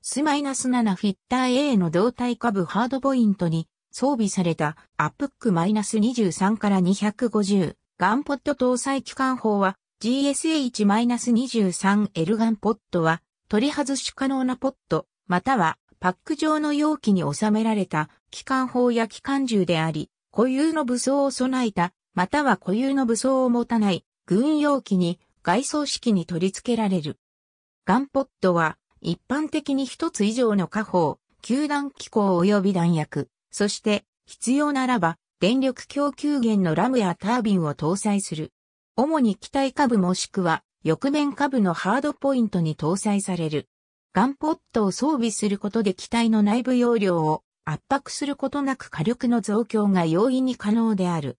ス7フィッター A の胴体下部ハードポイントに装備されたアップック -23 から250ガンポッド搭載機関砲は GSH-23L ガンポッドは取り外し可能なポットまたはパック状の容器に収められた機関砲や機関銃であり固有の武装を備えたまたは固有の武装を持たない軍用機に外装式に取り付けられる。ガンポッドは一般的に一つ以上の火砲、球団機構及び弾薬、そして必要ならば電力供給源のラムやタービンを搭載する。主に機体下部もしくは翼面下部のハードポイントに搭載される。ガンポットを装備することで機体の内部容量を圧迫することなく火力の増強が容易に可能である。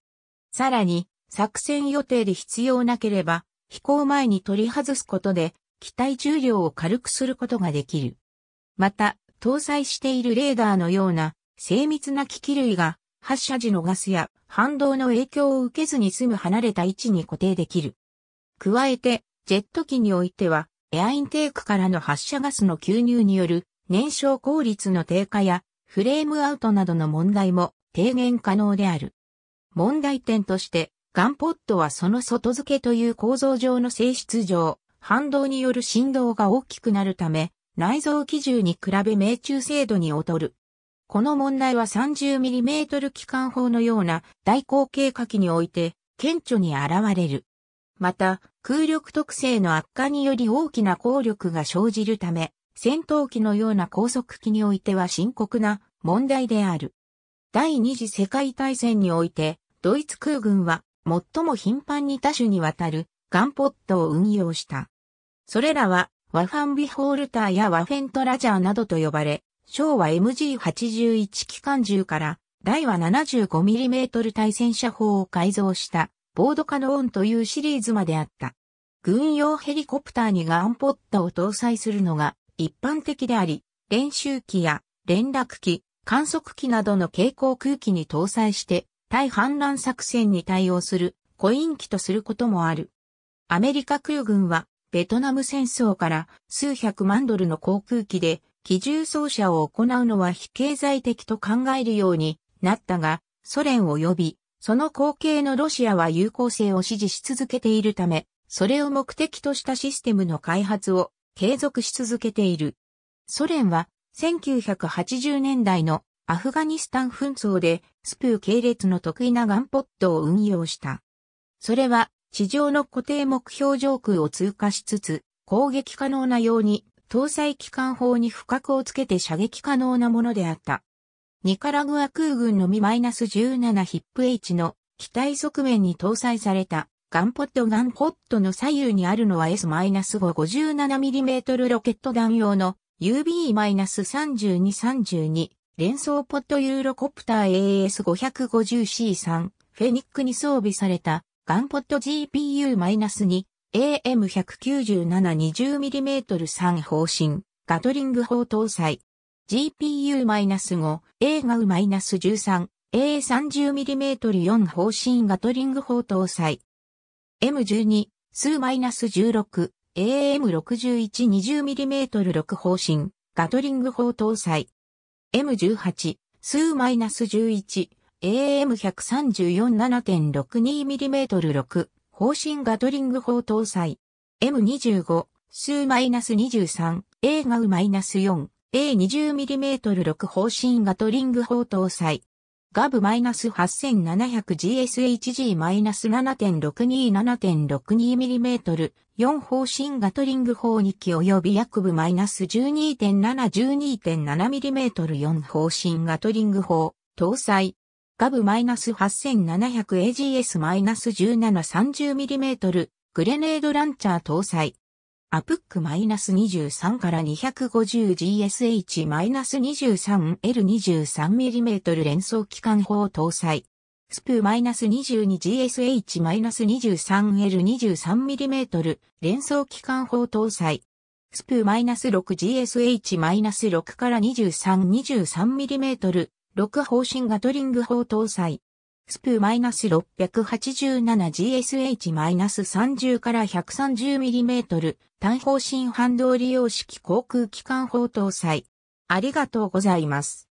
さらに、作戦予定で必要なければ、飛行前に取り外すことで機体重量を軽くすることができる。また、搭載しているレーダーのような精密な機器類が発射時のガスや反動の影響を受けずに済む離れた位置に固定できる。加えて、ジェット機においては、エアインテークからの発射ガスの吸入による燃焼効率の低下やフレームアウトなどの問題も低減可能である。問題点として、ガンポットはその外付けという構造上の性質上、反動による振動が大きくなるため、内蔵基準に比べ命中精度に劣る。この問題は 30mm 機関砲のような大口径火器において顕著に現れる。また、空力特性の悪化により大きな効力が生じるため、戦闘機のような高速機においては深刻な問題である。第二次世界大戦において、ドイツ空軍は最も頻繁に多種にわたるガンポットを運用した。それらは、ワファンビホールターやワフェントラジャーなどと呼ばれ、昭和 MG81 機関銃から大は 75mm 対戦車砲を改造したボードカノーンというシリーズまであった。軍用ヘリコプターにガンポッドを搭載するのが一般的であり、練習機や連絡機、観測機などの蛍光空気に搭載して対反乱作戦に対応するコイン機とすることもある。アメリカ空軍は、ベトナム戦争から数百万ドルの航空機で機銃掃射を行うのは非経済的と考えるようになったが、ソ連及び、その後継のロシアは有効性を支持し続けているため、それを目的としたシステムの開発を継続し続けている。ソ連は1980年代のアフガニスタン紛争でスプー系列の得意なガンポットを運用した。それは地上の固定目標上空を通過しつつ、攻撃可能なように、搭載機関砲に不覚をつけて射撃可能なものであった。ニカラグア空軍のミ -17 ヒップ H の機体側面に搭載されたガンポットガンポットの左右にあるのは S-557mm ロケット弾用の UB-3232 連装ポットユーロコプター AS550C3 フェニックに装備されたガンポット GPU-2 AM19720mm3 方針、ガトリング砲搭載。GPU-5 A ガウ -13 A30mm4 方針ガトリング砲搭載。M12 数 -16 AM6120mm6 方針ガトリング砲搭載。M18 数 -11 AM134-7.62mm6 方針ガトリング砲搭載。M25 数 -23 A ガウ -4 A20mm6 方針ガトリング砲搭載。ガブ -8700GSHG-7.627.62mm、4方針ガトリング砲2機及び薬部 -12.712.7mm4 方針ガトリング砲、搭載、ガブ8 7 0 0 a g s 1 7 3 0 m m グレネードランチャー搭載。アプック -23 から 250GSH-23L23mm 連装機関砲搭載。スプー -22GSH-23L23mm 連装機関砲搭載。スプー -6GSH-6 から 2323mm 6方針ガトリング砲搭載。スプ -687GSH-30 から 130mm 単方針反動利用式航空機関砲搭載。ありがとうございます。